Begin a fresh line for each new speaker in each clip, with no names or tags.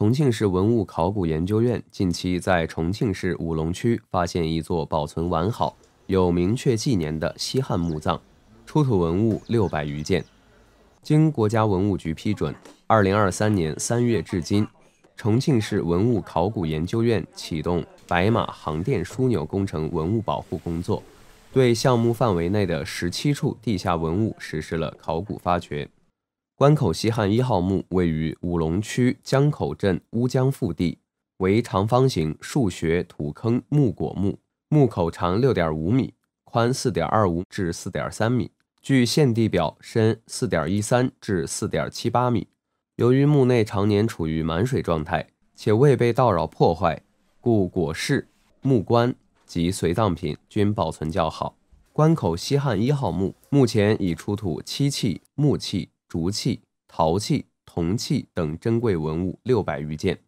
重庆市文物考古研究院近期在重庆市武隆区发现一座保存完好、有明确纪年的西汉墓葬，出土文物六百余件。经国家文物局批准，二零二三年三月至今，重庆市文物考古研究院启动白马航电枢纽工程文物保护工作，对项目范围内的十七处地下文物实施了考古发掘。关口西汉一号墓位于武隆区江口镇乌江腹地，为长方形数穴土坑木果墓，墓口长六点五米，宽四点二五至四点三米，距现地表深四点一三至四点七八米。由于墓内常年处于满水状态，且未被盗扰破坏，故椁室、木棺及随葬品均保存较好。关口西汉一号墓目前已出土漆器、木器。竹器、陶器、铜器等珍贵文物六百余件。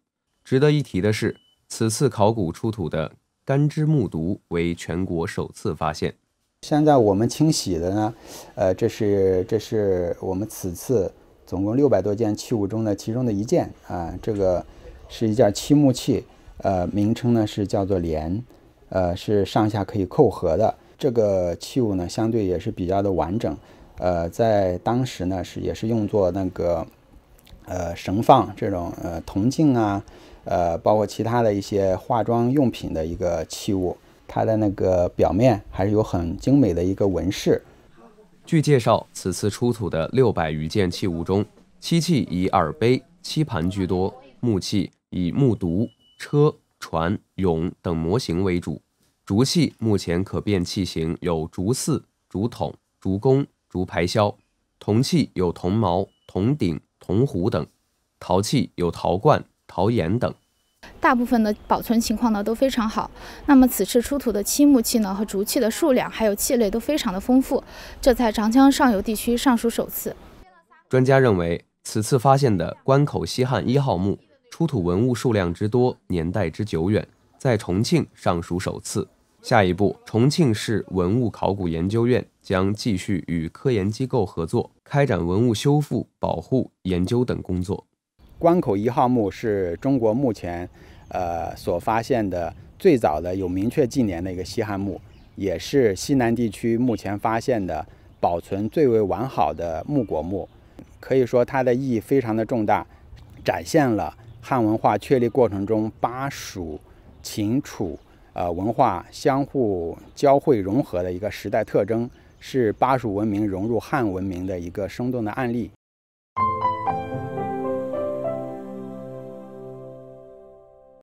值得一提的是，此次考古出土的干支木牍为全国首次发现。现在我们清洗的呢，呃，这
是这是我们此次总共六百多件器物中的其中的一件啊。这个是一件漆木器，呃，名称呢是叫做“连”，呃，是上下可以扣合的。这个器物呢，相对也是比较的完整。呃，在当时呢，是也是用作那个，呃，绳放这种呃铜镜啊，呃，包括其他的一些化妆用品的一个器物，它的那个表面还是有很精美的一个纹饰。
据介绍，此次出土的六百余件器物中，漆器以耳杯、漆盘居多，木器以木牍、车、船、俑等模型为主，竹器目前可辨器型有竹四、竹筒、竹弓。竹排箫，铜器有铜矛、铜鼎、铜壶等，陶器有陶罐、陶砚等。
大部分的保存情况呢都非常好。那么此次出土的漆木器呢和竹器的数量，还有器类都非常的丰富，这在长江上游地区尚属首次。
专家认为，此次发现的关口西汉一号墓出土文物数量之多，年代之久远，在重庆尚属首次。下一步，重庆市文物考古研究院将继续与科研机构合作，开展文物修复、保护、研究等工作。
关口一号墓是中国目前，呃所发现的最早的有明确纪年的一个西汉墓，也是西南地区目前发现的保存最为完好的木椁墓。可以说，它的意义非常的重大，展现了汉文化确立过程中巴蜀、秦楚。呃，文化相互交汇融合的一个时代特征，是巴蜀文明融入汉文明的一个生动的案例。